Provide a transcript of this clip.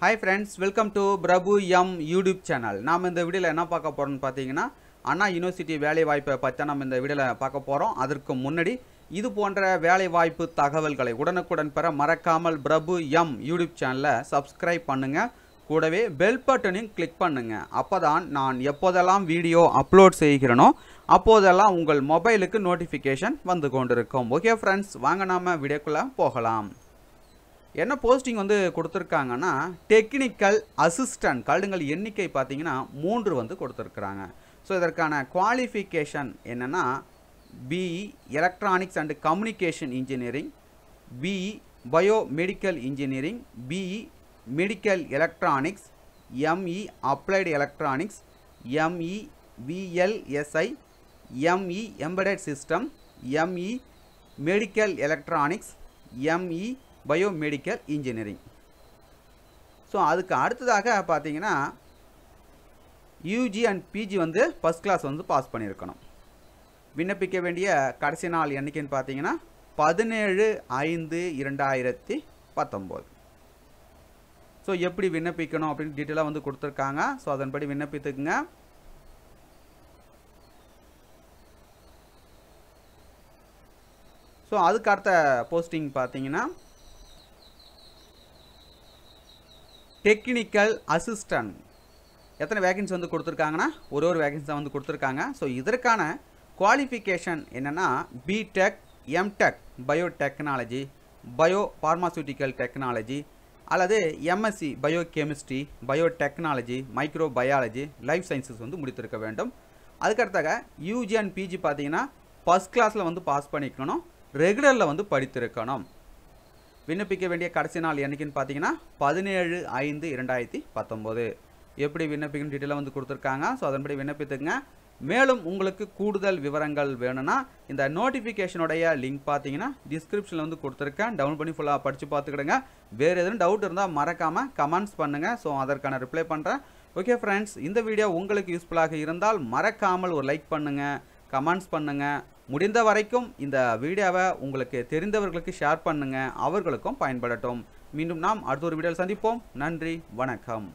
hi friends welcome to Prabhu M YouTube channel நாம் இந்த வீடியோவில் என்ன பார்க்க போகிறோம்னு பார்த்தீங்கன்னா அண்ணா யூனிவர்சிட்டி வேலை வாய்ப்பை பற்றி நம்ம இந்த வீடியோவில் பார்க்க போகிறோம் அதற்கு முன்னாடி இது போன்ற வேலை வாய்ப்பு தகவல்களை உடனுக்குடன் பெற மறக்காமல் பிரபு எம் யூடியூப் சேனலை சப்ஸ்கிரைப் பண்ணுங்கள் கூடவே பெல் பட்டனையும் கிளிக் பண்ணுங்கள் அப்போ தான் நான் எப்போதெல்லாம் வீடியோ அப்லோட் செய்கிறேனோ அப்போதெல்லாம் உங்கள் மொபைலுக்கு நோட்டிஃபிகேஷன் வந்து கொண்டிருக்கும் ஓகே ஃப்ரெண்ட்ஸ் வாங்க நாம் வீடியோக்குள்ளே போகலாம் என்ன போஸ்டிங் வந்து கொடுத்துருக்காங்கன்னா டெக்னிக்கல் அசிஸ்டன்ட் கல்டுங்கள் எண்ணிக்கை பார்த்தீங்கன்னா மூன்று வந்து கொடுத்துருக்குறாங்க ஸோ இதற்கான குவாலிஃபிகேஷன் என்னென்னா B electronics and communication engineering B bio medical engineering B medical electronics ME applied electronics ME VLSI ME embedded system ME medical electronics ME biomedical engineering so அதுக்கு அடுத்ததாக பார்த்தீங்கன்னா யூஜி அண்ட் பிஜி வந்து first class வந்து pass பண்ணியிருக்கணும் விண்ணப்பிக்க வேண்டிய கடைசி நாள் என்றைக்குன்னு பார்த்தீங்கன்னா பதினேழு ஐந்து இரண்டாயிரத்தி பத்தொம்போது ஸோ எப்படி விண்ணப்பிக்கணும் அப்படின்னு டீட்டெயிலாக வந்து கொடுத்துருக்காங்க ஸோ அதன்படி விண்ணப்பித்துக்குங்க ஸோ அதுக்கு அடுத்த போஸ்டிங் பார்த்தீங்கன்னா டெக்னிக்கல் அசிஸ்டன்ட் எத்தனை வேகன்சி வந்து கொடுத்துருக்காங்கன்னா ஒரு ஒரு வேகன்சி தான் வந்து கொடுத்துருக்காங்க ஸோ இதற்கான குவாலிஃபிகேஷன் என்னென்னா BTech MTech bio technology bio pharmaceutical technology அல்லது MSc bio chemistry bio technology micro biology life sciences வந்து முடித்திருக்க வேண்டும் அதுக்கடுத்தாக யூஜி அண்ட் பிஜி பார்த்தீங்கன்னா ஃபஸ்ட் கிளாஸில் வந்து பாஸ் பண்ணிக்கணும் ரெகுலரில் வந்து படித்திருக்கணும் விண்ணப்பிக்க வேண்டிய கடைசி நாள் என்றைக்குன்னு பார்த்தீங்கன்னா பதினேழு ஐந்து இரண்டாயிரத்தி பத்தொம்போது எப்படி விண்ணப்பிக்கணும் டீட்டெயிலாக வந்து கொடுத்துருக்காங்க ஸோ அதன்படி விண்ணப்பித்துங்க மேலும் உங்களுக்கு கூடுதல் விவரங்கள் வேணும்னா இந்த நோட்டிஃபிகேஷனுடைய லிங்க் பார்த்தீங்கன்னா டிஸ்கிரிப்ஷனில் வந்து கொடுத்துருக்கேன் டவுன் பண்ணி ஃபுல்லாக படித்து பார்த்துக்கிடுங்க வேறு எதுவும் டவுட் இருந்தால் மறக்காமல் கமெண்ட்ஸ் பண்ணுங்கள் ஸோ அதற்கான ரிப்ளை பண்ணுறேன் ஓகே ஃப்ரெண்ட்ஸ் இந்த வீடியோ உங்களுக்கு யூஸ்ஃபுல்லாக இருந்தால் மறக்காமல் ஒரு லைக் பண்ணுங்கள் கமெண்ட்ஸ் பண்ணுங்கள் முடிந்த வரைக்கும் இந்த வீடியோவை உங்களுக்கு தெரிந்தவர்களுக்கு ஷேர் பண்ணுங்கள் அவர்களுக்கும் பயன்படட்டும் மீண்டும் நாம் அடுத்த ஒரு வீடியோவில் சந்திப்போம் நன்றி வணக்கம்